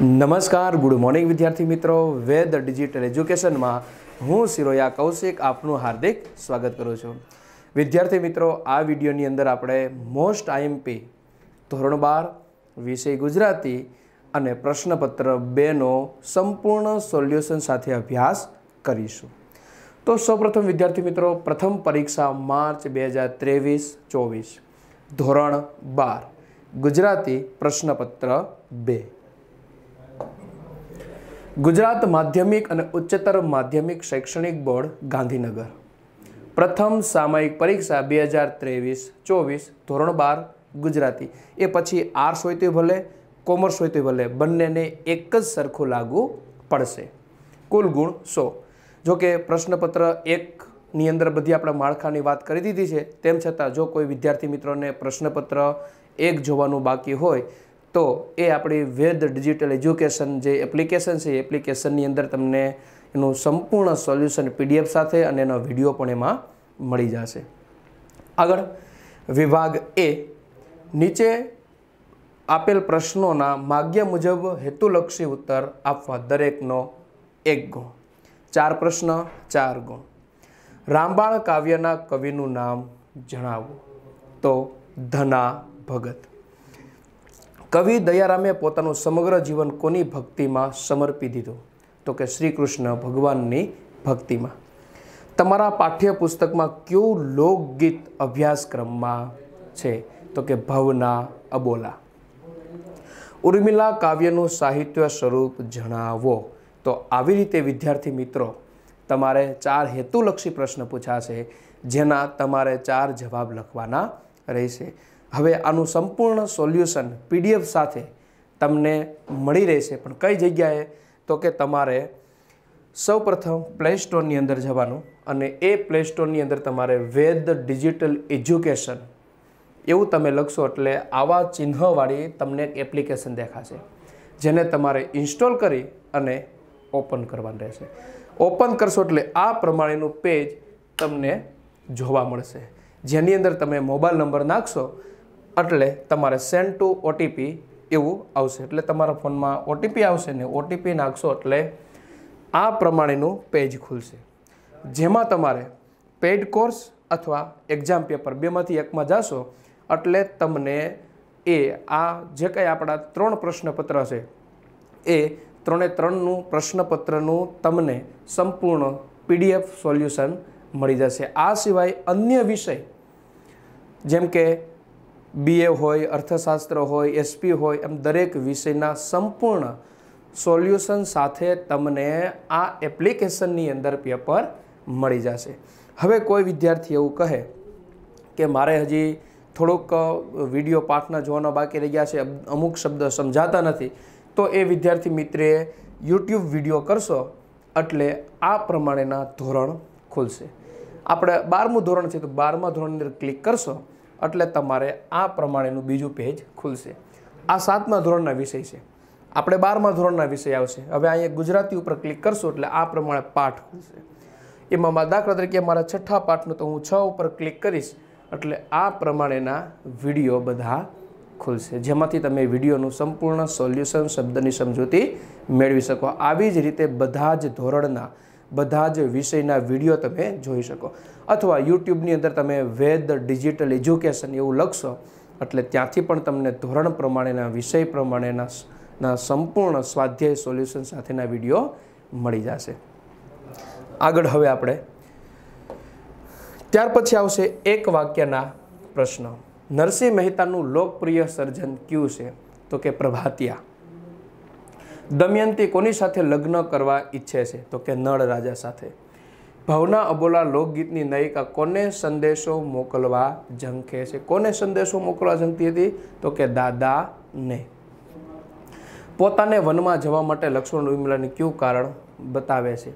નમસ્કાર good morning વિદ્યાર્થી મિત્રો વેદ ડિજિટલ એજ્યુકેશનમાં હું સિરોયા કૌશિક આપનું હાર્દિક સ્વાગત કરું છું વિદ્યાર્થી મિત્રો આ વિડીયોની અંદર આપણે મોસ્ટ આઈએમપી ધોરણ બાર વિષય ગુજરાતી અને પ્રશ્નપત્ર બેનો સંપૂર્ણ સોલ્યુશન સાથે અભ્યાસ કરીશું તો સૌપ્રથમ વિદ્યાર્થી મિત્રો પ્રથમ પરીક્ષા માર્ચ બે હજાર ત્રેવીસ ચોવીસ ધોરણ બાર ગુજરાતી પ્રશ્નપત્ર બે ગુજરાત માધ્યમિક અને ઉચ્ચતર માધ્યમિક શૈક્ષણિક બોર્ડ ગાંધીનગર પ્રથમ સામાયિક પરીક્ષા બે હજાર ત્રેવીસ ચોવીસ ધોરણ બાર ગુજરાતી એ પછી આર્ટ્સ હોય તો ભલે કોમર્સ હોય તો ભલે બંનેને એક જ સરખું લાગુ પડશે કુલ ગુણ સો જો કે પ્રશ્નપત્ર એકની અંદર બધી આપણે માળખાની વાત કરી દીધી છે તેમ છતાં જો કોઈ વિદ્યાર્થી મિત્રોને પ્રશ્નપત્ર એક જોવાનું બાકી હોય તો એ આપણી વેદ ડિજિટલ એજ્યુકેશન જે એપ્લિકેશન છે એ એપ્લિકેશનની અંદર તમને એનું સંપૂર્ણ સોલ્યુશન પીડીએફ સાથે અને એનો વિડીયો પણ એમાં મળી જશે આગળ વિભાગ એ નીચે આપેલ પ્રશ્નોના માગ્ય મુજબ હેતુલક્ષી ઉત્તર આપવા દરેકનો એક ગુણ ચાર પ્રશ્ન ચાર ગુણ રામબાણ કાવ્યના કવિનું નામ જણાવો તો ધના ભગત કવિ દયારામે પોતાનું સમગ્ર જીવન કોની ભક્તિમાં સમર્પી દીધું તો કે શ્રી કૃષ્ણ ભગવાનની ભક્તિમાં તમારા પાઠ્યપુસ્તકમાં કયું લોકગીત અભ્યાસક્રમમાં છે તો કે ભવના અબોલા ઉર્મિલા કાવ્યનું સાહિત્ય સ્વરૂપ જણાવો તો આવી રીતે વિદ્યાર્થી મિત્રો તમારે ચાર હેતુલક્ષી પ્રશ્ન પૂછાશે જેના તમારે ચાર જવાબ લખવાના રહેશે હવે આનું સંપૂર્ણ સોલ્યુશન પીડીએફ સાથે તમને મળી રહેશે પણ કઈ જગ્યાએ તો કે તમારે સૌપ્રથમ પ્લે સ્ટોરની અંદર જવાનું અને એ પ્લે સ્ટોરની અંદર તમારે વેદ ડિજિટલ એજ્યુકેશન એવું તમે લખશો એટલે આવા ચિહ્નવાળી તમને એક એપ્લિકેશન દેખાશે જેને તમારે ઇન્સ્ટોલ કરી અને ઓપન કરવાનું રહેશે ઓપન કરશો એટલે આ પ્રમાણેનું પેજ તમને જોવા મળશે જેની અંદર તમે મોબાઈલ નંબર નાખશો એટલે તમારે સેન્ડ ટુ ઓટીપી એવું આવશે એટલે તમારા ફોનમાં ઓટીપી આવશે ને ઓટીપી નાખશો એટલે આ પ્રમાણેનું પેજ ખુલશે જેમાં તમારે પેઇડ કોર્સ અથવા એક્ઝામ પેપર બેમાંથી એકમાં જાશો એટલે તમને એ આ જે કંઈ આપણા ત્રણ પ્રશ્નપત્ર છે એ ત્રણે ત્રણનું પ્રશ્નપત્રનું તમને સંપૂર્ણ પીડીએફ સોલ્યુશન મળી જશે આ સિવાય અન્ય વિષય જેમ કે બીએ હોય અર્થશાસ્ત્ર હોય એસપી હોય એમ દરેક વિષયના સંપૂર્ણ સોલ્યુશન સાથે તમને આ એપ્લિકેશનની અંદર પેપર મળી જશે હવે કોઈ વિદ્યાર્થી એવું કહે કે મારે હજી થોડુંક વિડીયો પાઠના જોવાના બાકી રહી ગયા છે અમુક શબ્દ સમજાતા નથી તો એ વિદ્યાર્થી મિત્રે યુટ્યુબ વિડીયો કરશો એટલે આ પ્રમાણેના ધોરણ ખુલશે આપણે બારમું ધોરણ છે તો બારમા ધોરણની અંદર ક્લિક કરશો એટલે તમારે આ પ્રમાણેનું બીજું પેજ ખુલશે આ સાતમા ધોરણના વિષય છે આપણે બારમા ધોરણના વિષય આવશે હવે અહીંયા ગુજરાતી ઉપર ક્લિક કરશો એટલે આ પ્રમાણે પાઠ ખુલશે એમાં મારા દાખલા તરીકે મારા છઠ્ઠા પાઠનું તો હું છ ઉપર ક્લિક કરીશ એટલે આ પ્રમાણેના વિડીયો બધા ખુલશે જેમાંથી તમે વિડીયોનું સંપૂર્ણ સોલ્યુશન શબ્દની સમજૂતી મેળવી શકો આવી જ રીતે બધા જ ધોરણના બધા જ વિષયના વિડીયો તમે જોઈ શકો અથવા યુટ્યુબની અંદર તમે વેદ ડિજિટલ એજ્યુકેશન એવું લખશો એટલે ત્યાંથી પણ તમને ધોરણ પ્રમાણેના વિષય પ્રમાણેના ના સંપૂર્ણ સ્વાધ્યાય સોલ્યુશન સાથેના વિડીયો મળી જશે આગળ હવે આપણે ત્યાર પછી આવશે એક વાક્યના પ્રશ્ન નરસિંહ મહેતાનું લોકપ્રિય સર્જન કયું છે તો કે પ્રભાતિયા દમયંતી કોની સાથે લગ્ન કરવા ઈચ્છે છે તો કે નળ રાજા સાથે ભાવના અબોલા લોકગીતની નાયિકા કોને સંદેશો મોકલવા ઝંખે છે કોને સંદેશો મોકલવા ઝંખતી હતી તો કે દાદા ને પોતાને વનમાં જવા માટે લક્ષ્મણ ઉર્મિલાને કયું કારણ બતાવે છે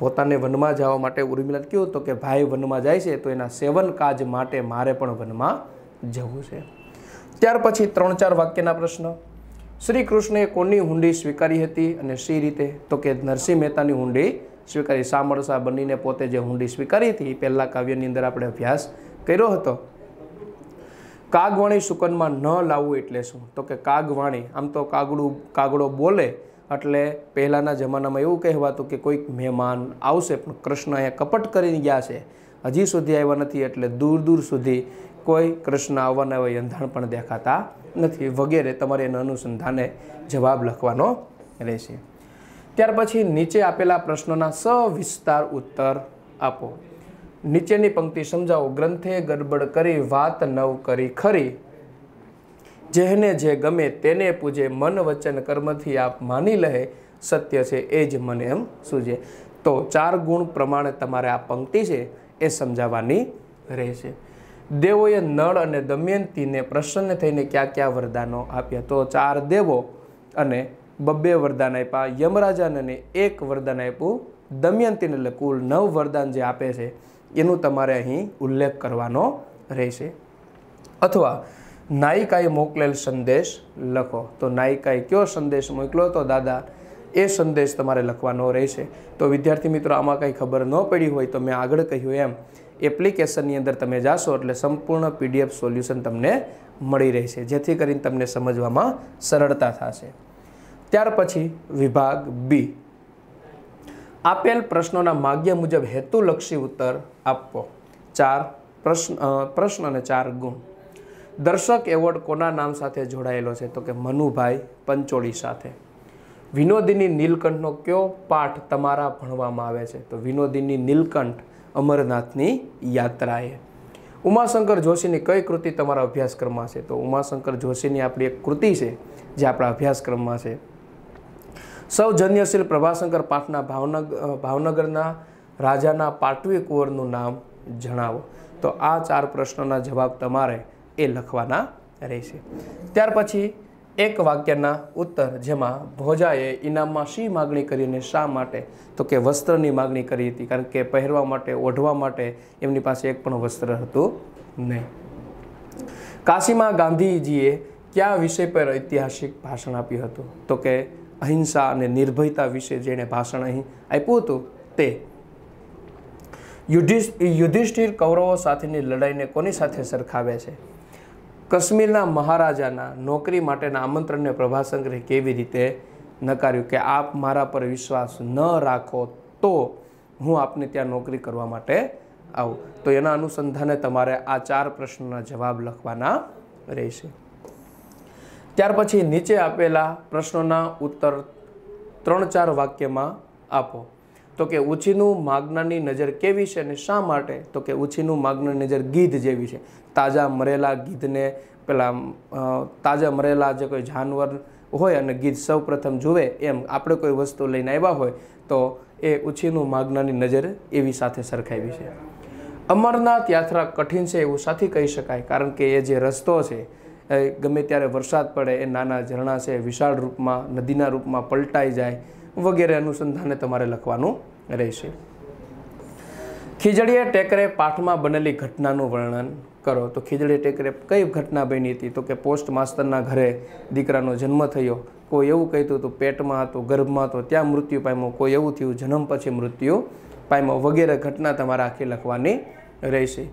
પોતાને વનમાં જવા માટે ઉર્મિલા કયું તો કે ભાઈ વનમાં જાય છે તો એના સેવન કાજ માટે મારે પણ વનમાં જવું છે ત્યાર પછી ત્રણ ચાર વાક્યના પ્રશ્ન શ્રી કૃષ્ણએ કોની હુંડી સ્વીકારી હતી અને સી રીતે તો કે નરસિંહ મહેતાની હુંડી સ્વીકારી સામળસા બનીને પોતે જે હુંડી સ્વીકારી હતી પહેલાં કાવ્યની અંદર આપણે અભ્યાસ કર્યો હતો કાગવાણી સુકનમાં ન લાવવું એટલે શું તો કે કાગવાણી આમ તો કાગડું કાગડો બોલે એટલે પહેલાંના જમાનામાં એવું કહેવાતું કે કોઈક મહેમાન આવશે પણ કૃષ્ણ અહીંયા કપટ કરીને ગયા છે હજી સુધી આવ્યા નથી એટલે દૂર દૂર સુધી કોઈ કૃષ્ણ અવનવ યંધાણ પણ દેખાતા નથી વગેરે તમારે એના અનુસંધાને જવાબ લખવાનો રહેશે ત્યાર પછી નીચે આપેલા પ્રશ્નોના સવિસ્તાર ઉત્તર આપો નીચેની પંક્તિ સમજાવો ગ્રંથે ગડબડ કરી વાત નવ કરી ખરી જેને જે ગમે તેને પૂજે મન વચન કર્મથી આપ માની લહે સત્ય છે એ જ મને એમ સૂજે તો ચાર ગુણ પ્રમાણે તમારે આ પંક્તિ છે એ સમજાવવાની રહેશે દેવોએ નળ અને દમયંતીને પ્રસન્ન થઈને ક્યાં ક્યાં વરદાનો આપ્યા તો ચાર દેવો અને બબ્બે વરદાન આપ્યા યમરાજાને એક વરદાન આપ્યું દમયંતીને એટલે કુલ નવ વરદાન જે આપે છે એનું તમારે અહીં ઉલ્લેખ કરવાનો રહેશે અથવા નાયિકાએ મોકલેલ સંદેશ લખો તો નાયિકાએ કયો સંદેશ મોકલ્યો તો દાદા એ સંદેશ તમારે લખવાનો રહેશે તો વિદ્યાર્થી મિત્રો આમાં કંઈ ખબર ન પડી હોય તો મેં આગળ કહ્યું એમ એપ્લિકેશનની અંદર તમે જાશો એટલે સંપૂર્ણ પીડીએફ સોલ્યુશન તમને મળી રહેશે જેથી કરીને તમને સમજવામાં સરળતા થશે ત્યાર પછી વિભાગ બી આપેલ પ્રશ્નોના માગ્ય મુજબ હેતુલક્ષી ઉત્તર આપવો ચાર પ્રશ્ન પ્રશ્ન અને ચાર ગુણ દર્શક એવોર્ડ કોના નામ સાથે જોડાયેલો છે તો કે મનુભાઈ પંચોળી સાથે વિનોદીની નીલકંઠનો કયો પાઠ તમારા ભણવામાં આવે છે તો વિનોદીની નીલકંઠ અમરનાથની યાત્રાએ ઉમાશંકર જોશીની કઈ કૃતિ તમારા અભ્યાસક્રમમાં છે તો ઉમાશંકર જોશીની આપણી એક કૃતિ છે જે આપણા અભ્યાસક્રમમાં છે સૌ જન્યશીલ પ્રભાશંકર પાઠના ભાવનગર ભાવનગરના રાજાના પાટવી કુંવરનું નામ જણાવો તો આ ચાર પ્રશ્નોના જવાબ તમારે એ લખવાના રહેશે ત્યાર પછી એક વાક્યના ઉત્તર જેમાં ભોજાએ ઇનામમાં શી માગણી કરીને શા માટે તો કે વસ્ત્રની માગણી કરી હતી કારણ કે પહેરવા માટે ઓઢવા માટે એમની પાસે એક પણ વસ્ત્ર હતું નહીં કાશીમાં ગાંધીજીએ કયા વિષય પર ઐતિહાસિક ભાષણ આપ્યું હતું તો કે અહિંસા અને નિર્ભયતા વિશે જેણે ભાષણ અહીં આપ્યું હતું તે યુધિષ્ઠિર કૌરવો સાથેની લડાઈને કોની સાથે સરખાવે છે કાશ્મીરના મહારાજાના નોકરી માટેના આમંત્રણને પ્રભાશંકરે કેવી રીતે નકાર્યું કે આપ મારા પર વિશ્વાસ ન રાખો તો હું આપને ત્યાં નોકરી કરવા માટે આવું તો એના અનુસંધાને તમારે આ ચાર પ્રશ્નોના જવાબ લખવાના રહેશે ત્યાર પછી નીચે આપેલા પ્રશ્નોના ઉત્તર ત્રણ ચાર વાક્યમાં આપો તો કે ઉછીનું માગનાની નજર કેવી છે અને શા માટે તો કે ઉછીનું માગનાની નજર ગીધ જેવી છે તાજા મરેલા ગીધને પેલા તાજા મરેલા જે કોઈ જાનવર હોય અને ગીધ સૌ પ્રથમ જુએ એમ આપણે કોઈ વસ્તુ લઈને આવ્યા હોય તો એ ઉછીનું માગનાની નજર એવી સાથે સરખાવી છે અમરનાથ યાત્રા કઠિન છે એવું સાથી કહી શકાય કારણ કે એ જે રસ્તો છે એ ગમે ત્યારે વરસાદ પડે એ નાના ઝરણા છે વિશાળ રૂપમાં નદીના રૂપમાં પલટાઈ જાય વગેરે અનુસંધાને તમારે લખવાનું રહેશે ખીજડીએ ટેકરે પાઠમાં બનેલી ઘટનાનું વર્ણન કરો તો ખીજડી ટેકરે કઈ ઘટના બની હતી તો કે પોસ્ટ માસ્તરના ઘરે દીકરાનો જન્મ થયો કોઈ એવું કહેતું હતું પેટમાં હતો ગર્ભમાં હતો ત્યાં મૃત્યુ પામ્યો કોઈ એવું થયું જન્મ પછી મૃત્યુ પામ્યો વગેરે ઘટના તમારે આખી લખવાની રહેશે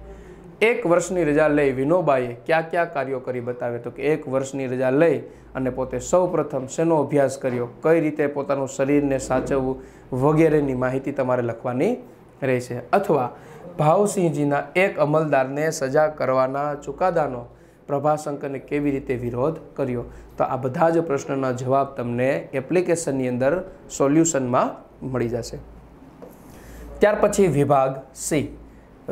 એક વર્ષની રજા લઈ વિનોબાએ કયા કયા કાર્યો કરી બતાવે તો કે એક વર્ષની રજા લઈ અને પોતે સૌપ્રથમ શેનો અભ્યાસ કર્યો કઈ રીતે પોતાનું શરીરને સાચવવું વગેરેની માહિતી તમારે લખવાની રહેશે અથવા ભાવસિંહજીના એક અમલદારને સજા કરવાના ચુકાદાનો પ્રભાશંકરને કેવી રીતે વિરોધ કર્યો તો આ બધા જ પ્રશ્નના જવાબ તમને એપ્લિકેશનની અંદર સોલ્યુશનમાં મળી જશે ત્યાર પછી વિભાગ સી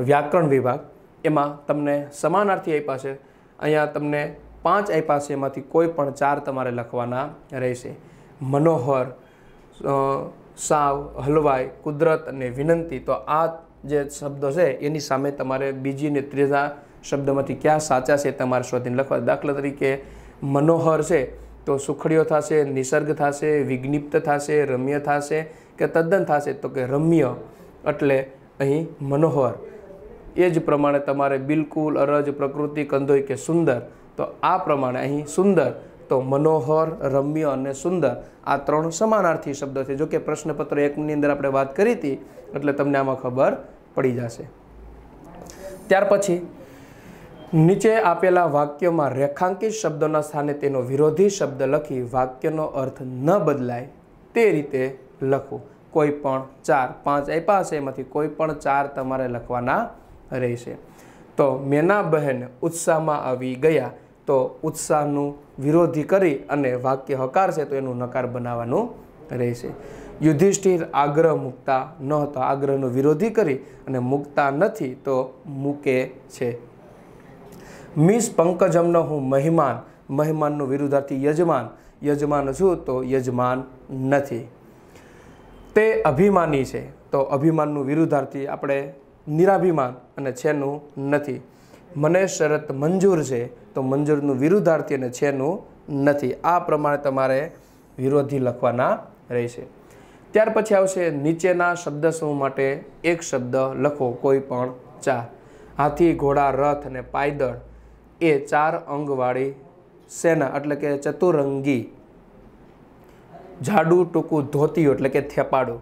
વ્યાકરણ વિભાગ એમાં તમને સમાનાર્થી આપ્યા છે અહીંયા તમને પાંચ આપ્યા છે એમાંથી કોઈ પણ ચાર તમારે લખવાના રહેશે મનોહર સાવ હલવાઈ કુદરત અને વિનંતી તો આ જે શબ્દો છે એની સામે તમારે બીજી ને ત્રીજા શબ્દમાંથી ક્યાં સાચા છે તમારે શોધીને લખવા દાખલા તરીકે મનોહર છે તો સુખડીઓ થશે નિસર્ગ થશે વિઘ્નિપ્ત થશે રમ્ય થશે કે તદ્દન થશે તો કે રમ્ય એટલે અહીં મનોહર એ જ પ્રમાણે તમારે બિલકુલ અરજ પ્રકૃતિ કંદોઈ કે સુંદર તો આ પ્રમાણે અહીં સુંદર તો મનોહર રમ્ય અને સુંદર આ ત્રણ સમાનાર્થી શબ્દ છે જો કે પ્રશ્નપત્ર એકની અંદર આપણે વાત કરી હતી એટલે તમને આમાં ખબર પડી જશે ત્યાર પછી નીચે આપેલા વાક્યમાં રેખાંકિત શબ્દોના સ્થાને તેનો વિરોધી શબ્દ લખી વાક્યનો અર્થ ન બદલાય તે રીતે લખો કોઈ પણ ચાર પાંચ આપ્યા હશે એમાંથી કોઈ પણ ચાર તમારે લખવાના રહેશે તો મેના બહેન ઉત્સાહમાં આવી ગયા તો ઉત્સાહનું વિરોધી કરી અને વાક્ય હકારશે તો એનું નકાર બનાવવાનું રહેશે યુધિષ્ઠિર આગ્રહ મૂકતા નહોતા આગ્રહનો વિરોધી કરી અને મૂકતા નથી તો મૂકે છે મિસ પંકજમનો હું મહેમાન મહેમાનનું વિરુદ્ધાર્થી યજમાન યજમાન છું તો યજમાન નથી તે અભિમાની છે તો અભિમાનનું વિરુદ્ધાર્થી આપણે નિરાભિમાન અને છેનું નથી મને શરત મંજૂર છે તો મંજૂરનું વિરુદ્ધાર્થી અને છેનું નથી આ પ્રમાણે તમારે વિરોધી લખવાના રહેશે ત્યાર પછી આવશે નીચેના શબ્દ સમૂહ માટે એક શબ્દ લખો કોઈ પણ ચાર હાથી ઘોડા રથ અને પાયદળ એ ચાર અંગવાળી સેના એટલે કે ચતુરંગી જાડું ટૂંકું ધોતિયું એટલે કે થેપાડું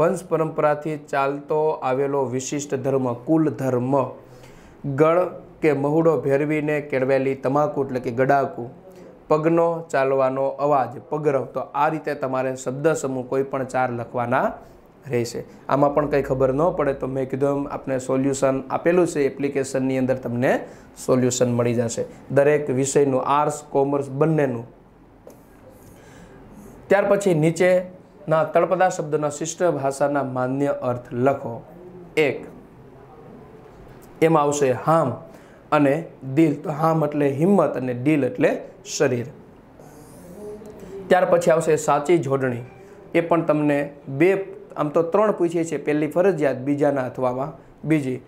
વંશ પરંપરાથી ચાલતો આવેલો વિશિષ્ટ ધર્મ કુલ ધર્મ ગળ કે મહુડો ભેરવીને કેળવેલી તમાકુ એટલે કે ગડાકુ પગનો ચાલવાનો અવાજ પગરવ તો આ રીતે તમારે શબ્દ સમૂહ કોઈ પણ ચાર લખવાના રહેશે આમાં પણ કંઈ ખબર ન પડે તો મેં કીધું આપને સોલ્યુશન આપેલું છે એપ્લિકેશનની અંદર તમને સોલ્યુશન મળી જશે દરેક વિષયનું આર્ટ્સ કોમર્સ બંનેનું ત્યાર પછી નીચે ના તળપદા શબ્દના શિષ્ટ ભાષાના માન્ય અર્થ લખો એક એમાં આવશે હામ અને દિલ તો હામ એટલે હિંમત અને દિલ એટલે શરીર ત્યાર પછી આવશે સાચી જોડણી એ પણ તમને બે આમ તો ત્રણ પૂછીએ છીએ પહેલી ફરજિયાત બીજાના અથવામાં બીજી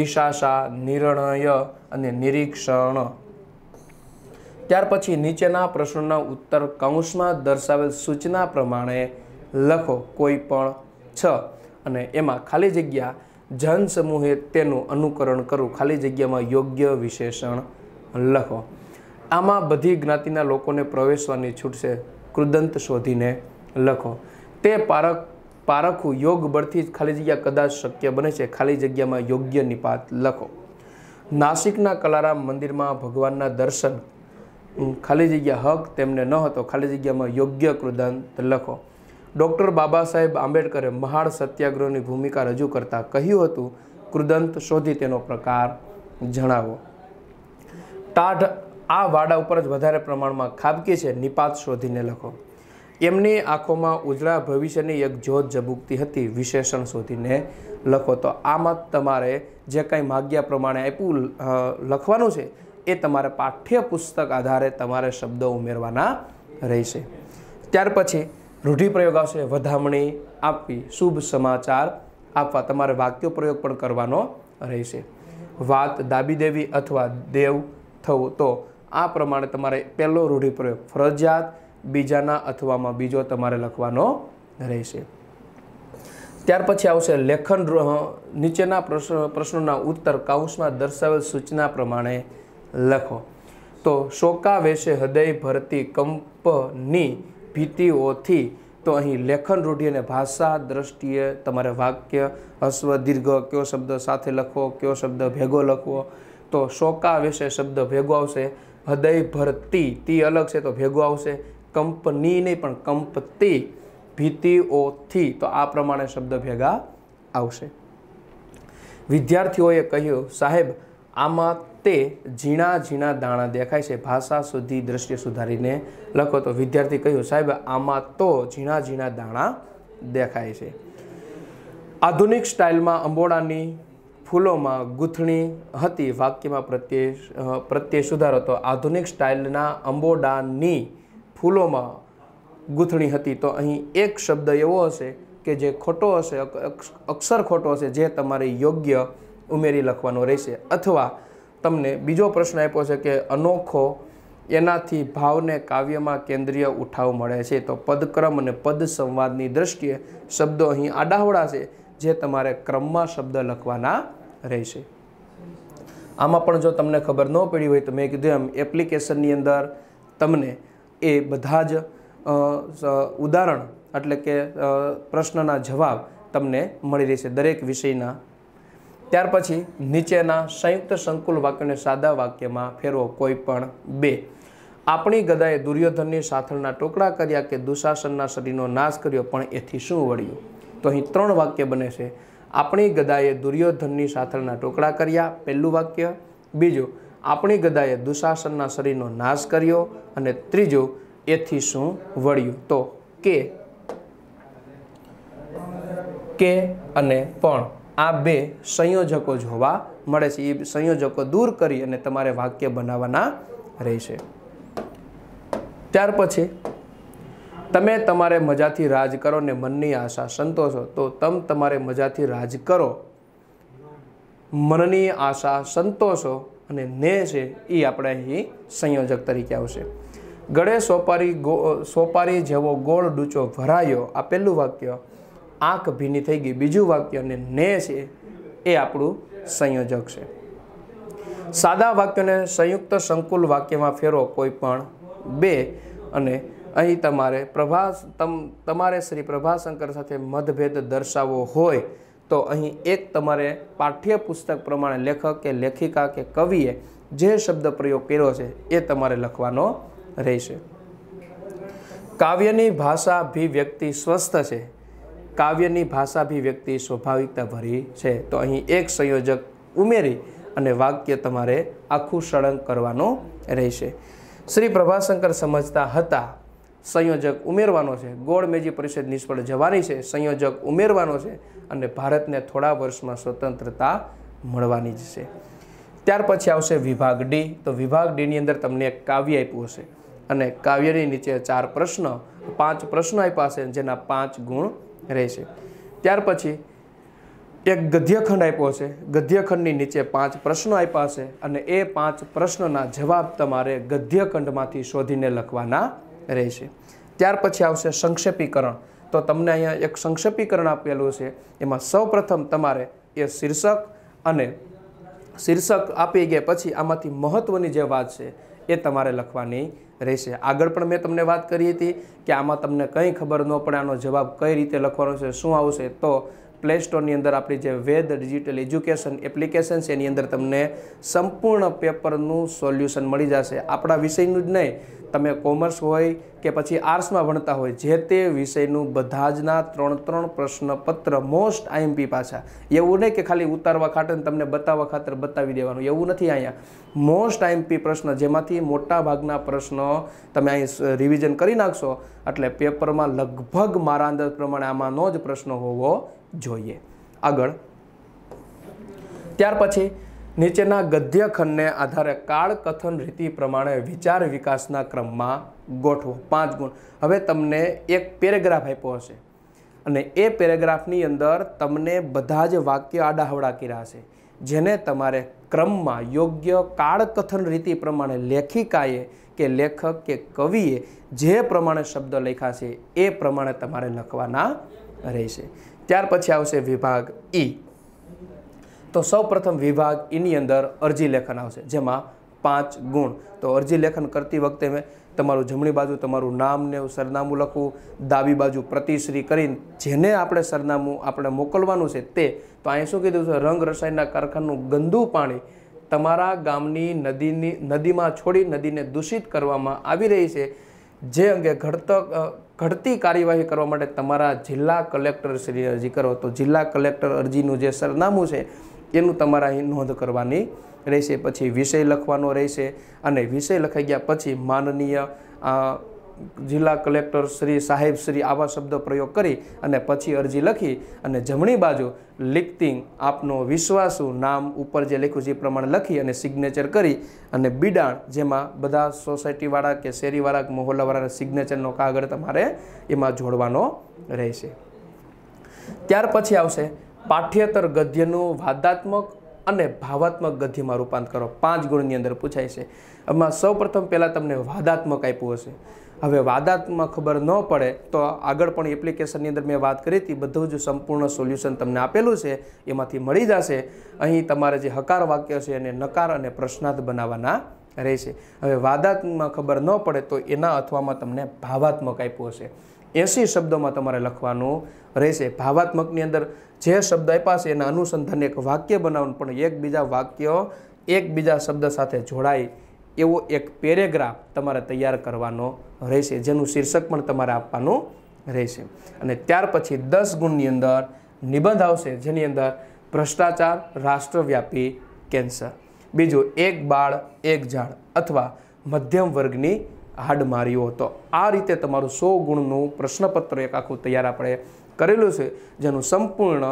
નિશાશા નિર્ણય અને નિરીક્ષણ ત્યાર પછી નીચેના પ્રશ્નોના ઉત્તર કૌંસમાં દર્શાવેલ સૂચના પ્રમાણે લખો કોઈ પણ છ અને એમાં ખાલી જગ્યા જનસમૂહે તેનું અનુકરણ કરવું ખાલી જગ્યામાં યોગ્ય વિશેષણ લખો આમાં બધી જ્ઞાતિના લોકોને પ્રવેશવાની છૂટશે કૃદંત શોધીને લખો તે પારક પારખું યોગ બળથી જ ખાલી જગ્યા કદાચ શક્ય બને છે ખાલી જગ્યામાં યોગ્ય નિપાત લખો નાસિકના કલારામ મંદિરમાં ભગવાનના દર્શન ખાલી જગ્યા હક તેમને ન હતો ખાલી જગ્યામાં યોગ્ય કૃદંત લખો ડૉક્ટર બાબા સાહેબ આંબેડકરે મહાડ સત્યાગ્રહની ભૂમિકા રજૂ કરતાં કહ્યું હતું કૃદંત શોધી તેનો પ્રકાર જણાવો ટાઢ આ વાડા ઉપર જ વધારે પ્રમાણમાં ખાબકી છે નિપાત શોધીને લખો એમની આંખોમાં ઉજળા ભવિષ્યની એક જોત જબુકતી હતી વિશેષણ શોધીને લખો તો આમાં તમારે જે કંઈ માગ્યા પ્રમાણે આપ્યું લખવાનું છે એ તમારે પાઠ્યપુસ્તક આધારે તમારે શબ્દો ઉમેરવાના રહેશે ત્યાર પછી રૂઢિપ્રયોગ આવશે વધામણી આપવી શુભ સમાચાર આપવા તમારે વાક્ય પ્રયોગ પણ કરવાનો રહેશે વાત દાબી દેવી અથવા દેવ થવું તો આ પ્રમાણે તમારે પહેલો રૂઢિપ્રયોગ ફરજિયાત બીજાના અથવામાં બીજો તમારે લખવાનો રહેશે ત્યાર પછી આવશે લેખન નીચેના પ્રશ્નોના ઉત્તર કાઉન્સમાં દર્શાવેલ સૂચના પ્રમાણે લખો તો શોકા વેશે હૃદય ભરતી કંપની ભીતિઓથી તો અહીં લેખન રૂઢિ અને ભાષા દ્રષ્ટિએ તમારે વાક્ય હસ્વ દીર્ઘ કયો શબ્દ સાથે લખવો કયો શબ્દ ભેગો લખવો તો શોકા વિશે શબ્દ ભેગો આવશે હૃદય ભરતી તી અલગ છે તો ભેગો આવશે કંપની નહીં પણ કંપતી ભીતિઓથી તો આ પ્રમાણે શબ્દ ભેગા આવશે વિદ્યાર્થીઓએ કહ્યું સાહેબ આમાં તે ઝીણા ઝીણા દાણા દેખાય છે ભાષા સુધી દ્રષ્ટિ સુધારીને લખો તો વિદ્યાર્થી કહ્યું સાહેબ આમાં તો ઝીણા ઝીણા દાણા દેખાય છે આધુનિક સ્ટાઇલમાં અંબોડાની ફૂલોમાં ગૂંથણી હતી વાક્યમાં પ્રત્યે પ્રત્યે સુધારો તો આધુનિક સ્ટાઇલના અંબોડાની ફૂલોમાં ગૂંથણી હતી તો અહીં એક શબ્દ એવો હશે કે જે ખોટો હશે અક્ષર ખોટો હશે જે તમારે યોગ્ય ઉમેરી લખવાનો રહેશે અથવા તમને બીજો પ્રશ્ન આપ્યો છે કે અનોખો એનાથી ભાવને કાવ્યમાં કેન્દ્રીય ઉઠાવ મળે છે તો પદક્રમ અને પદ સંવાદની દ્રષ્ટિએ શબ્દો અહીં આડાવડા છે જે તમારે ક્રમમાં શબ્દ લખવાના રહેશે આમાં પણ જો તમને ખબર ન પડી હોય તો મેં કીધું એમ એપ્લિકેશનની અંદર તમને એ બધા જ ઉદાહરણ એટલે કે પ્રશ્નના જવાબ તમને મળી રહેશે દરેક વિષયના ત્યાર પછી નીચેના સંયુક્ત સંકુલ વાક્યને સાદા વાક્યમાં ફેરવો કોઈ પણ બે આપણી ગદાએ દુર્યોધનની સાથળના ટોકડા કર્યા કે દુશાસનના શરીરનો નાશ કર્યો પણ એથી શું વળ્યું તો અહીં ત્રણ વાક્ય બને છે આપણી ગદાએ દુર્યોધનની સાથળના ટોકડા કર્યા પહેલું વાક્ય બીજું આપણી ગદાએ દુશાસનના શરીરનો નાશ કર્યો અને ત્રીજું એથી શું વળ્યું તો કે કે અને પણ આ બે સંયોજકો જોવા મળે છે એ સંયોજકો દૂર કરી અને તમારે વાક્ય બનાવવાના રહેશે ત્યાર પછી તમે તમારે મજાથી રાજ કરો ને મનની આશા સંતોષો તો તમ તમારે મજાથી રાજ કરો મનની આશા સંતોષો અને ને છે એ આપણે અહીં સંયોજક તરીકે આવશે ગળે સોપારી ગો સોપારી જેવો ગોળ ડૂચો ભરાયો આ પહેલું વાક્ય આંખ ભીની થઈ ગઈ બીજું વાક્ય અને ને છે એ આપણું સંયોજક છે સાદા વાક્યને સંયુક્ત સંકુલ વાક્યમાં ફેરવો કોઈ પણ બે અને અહીં તમારે પ્રભા તમ તમારે શ્રી પ્રભાશંકર સાથે મતભેદ દર્શાવવો હોય તો અહીં એક તમારે પાઠ્યપુસ્તક પ્રમાણે લેખક કે લેખિકા કે કવિએ જે શબ્દ પ્રયોગ કર્યો છે એ તમારે લખવાનો રહેશે કાવ્યની ભાષા અભિવ્યક્તિ સ્વસ્થ છે કાવ્યની ભાષાભિવ્યક્તિ સ્વાભાવિકતા ભરી છે તો અહીં એક સંયોજક ઉમેરી અને વાક્ય તમારે આખું સળંગ કરવાનો રહેશે શ્રી પ્રભાશંકર સમજતા હતા સંયોજક ઉમેરવાનો છે ગોળમેજી પરિષદ નિષ્ફળ જવાની છે સંયોજક ઉમેરવાનો છે અને ભારતને થોડા વર્ષમાં સ્વતંત્રતા મળવાની જ છે ત્યાર પછી આવશે વિભાગ ડી તો વિભાગ ડીની અંદર તમને એક કાવ્ય આપ્યું હશે અને કાવ્યની નીચે ચાર પ્રશ્ન પાંચ પ્રશ્નો આપ્યા છે જેના પાંચ ગુણ રહેશે ત્યાર પછી એક ગદ્યખંડ આપ્યો છે ગદ્યખંડની નીચે પાંચ પ્રશ્નો આપ્યા છે અને એ પાંચ પ્રશ્નોના જવાબ તમારે ગદ્યખંડમાંથી શોધીને લખવાના રહેશે ત્યાર પછી આવશે સંક્ષેપીકરણ તો તમને અહીંયા એક સંક્ષેપીકરણ આપેલું છે એમાં સૌપ્રથમ તમારે એ શીર્ષક અને શીર્ષક આપી ગયા પછી આમાંથી મહત્ત્વની જે વાત છે એ તમારે લખવાની રહેશે આગળ પણ મેં તમને વાત કરી હતી કે આમાં તમને કંઈ ખબર ન પડે આનો જવાબ કઈ રીતે લખવાનો છે શું આવશે તો પ્લે સ્ટોરની અંદર આપણી જે વેદ ડિજિટલ એજ્યુકેશન એપ્લિકેશન છે એની અંદર તમને સંપૂર્ણ પેપરનું સોલ્યુશન મળી જશે આપણા વિષયનું જ નહીં તમે કોમર્સ હોય કે પછી આર્ટ્સમાં ભણતા હોય જે તે વિષયનું બધા જના ત્રણ ત્રણ પ્રશ્નપત્ર મોસ્ટ આઈએમપી પાછા એવું નહીં કે ખાલી ઉતારવા ખાતર તમને બતાવવા ખાતર બતાવી દેવાનું એવું નથી અહીંયા મોસ્ટ આઈએમપી પ્રશ્ન જેમાંથી મોટા ભાગના પ્રશ્નો તમે અહીં રિવિઝન કરી નાખશો એટલે પેપરમાં લગભગ મારા અંદાજ પ્રમાણે આમાંનો જ પ્રશ્ન હોવો જોઈએ આગળ ત્યાર પછી નીચેના ગદ્ય ખંડને આધારે કાળ કથન રીતિ પ્રમાણે વિચાર વિકાસના ક્રમમાં ગોઠવો પાંચ ગુણ હવે તમને એક પેરેગ્રાફ આપ્યો હશે અને એ પેરેગ્રાફની અંદર તમને બધા જ વાક્ય આડાહવડા કર્યા હશે જેને તમારે ક્રમમાં યોગ્ય કાળકથન રીતિ પ્રમાણે લેખિકાએ કે લેખક કે કવિએ જે પ્રમાણે શબ્દ લખ્યા છે એ પ્રમાણે તમારે લખવાના રહેશે ત્યાર પછી આવશે વિભાગ ઈ તો સૌપ્રથમ વિભાગ ઈની અંદર અરજી લેખન આવશે જેમાં પાંચ ગુણ તો અરજી લેખન કરતી વખતે મેં તમારું જમણી બાજુ તમારું નામ ને સરનામું લખવું ડાબી બાજુ પ્રતિશ્રી કરીને જેને આપણે સરનામું આપણે મોકલવાનું છે તે તો અહીં શું કીધું છે રંગ રસાયણના કારખાનું ગંદુ પાણી તમારા ગામની નદીની નદીમાં છોડી નદીને દૂષિત કરવામાં આવી રહી છે જે અંગે ઘડતક ઘડતી કાર્યવાહી કરવા માટે તમારા જિલ્લા કલેક્ટરશ્રીને અરજી કરો તો જિલ્લા કલેક્ટર અરજીનું જે સરનામું છે એનું તમારે અહીં નોંધ કરવાની રહેશે પછી વિષય લખવાનો રહેશે અને વિષય લખાઈ ગયા પછી માનનીય જિલ્લા કલેક્ટર શ્રી સાહેબ શ્રી આવા શબ્દ પ્રયોગ કરી અને પછી અરજી લખી અને જમણી બાજુ લિખતિંગ આપનો વિશ્વાસુ નામ ઉપર જે લેખું છે એ પ્રમાણે લખી અને સિગ્નેચર કરી અને બિડાણ જેમાં બધા સોસાયટીવાળા કે શેરીવાળા કે મહોલ્લાવાળાના સિગ્નેચરનો કાગળ તમારે એમાં જોડવાનો રહેશે ત્યાર પછી આવશે પાઠ્યેતર ગદ્યનું વાદાત્મક અને ભાવાત્મક ગદ્યમાં રૂપાંતર કરો પાંચ ગુણની અંદર પૂછાય છે એમાં સૌ પ્રથમ પહેલાં તમને વાદાત્મક આપ્યું હશે હવે વાદાતમાં ખબર ન પડે તો આગળ પણ એપ્લિકેશનની અંદર મેં વાત કરી હતી બધું જ સંપૂર્ણ સોલ્યુશન તમને આપેલું છે એમાંથી મળી જશે અહીં તમારે જે હકાર વાક્ય છે એને નકાર અને પ્રશ્નાર્થ બનાવવાના રહેશે હવે વાદાત્મકમાં ખબર ન પડે તો એના અથવામાં તમને ભાવાત્મક આપ્યો હશે એસી શબ્દોમાં તમારે લખવાનું રહેશે ભાવાત્મકની અંદર જે શબ્દ આપ્યા છે એના અનુસંધાને એક વાક્ય બનાવવાનું પણ એકબીજા વાક્ય એકબીજા શબ્દ સાથે જોડાય એવો એક પેરેગ્રાફ તમારે તૈયાર કરવાનો રહેશે જેનું શીર્ષક પણ તમારે આપવાનું રહેશે અને ત્યાર પછી દસ ગુણની અંદર નિબંધ આવશે જેની અંદર ભ્રષ્ટાચાર રાષ્ટ્રવ્યાપી કેન્સર બીજું એક બાળ એક ઝાડ અથવા મધ્યમ વર્ગની હાડમારીઓ હતો આ રીતે તમારું સો ગુણનું પ્રશ્નપત્ર એક આખું તૈયાર આપણે કરેલું છે જેનું સંપૂર્ણ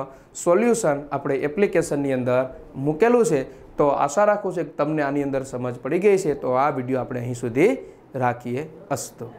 સોલ્યુશન આપણે એપ્લિકેશનની અંદર મૂકેલું છે તો આશા રાખું છું કે તમને આની અંદર સમજ પડી ગઈ છે તો આ વિડીયો આપણે અહીં સુધી રાખીએ અસ્તો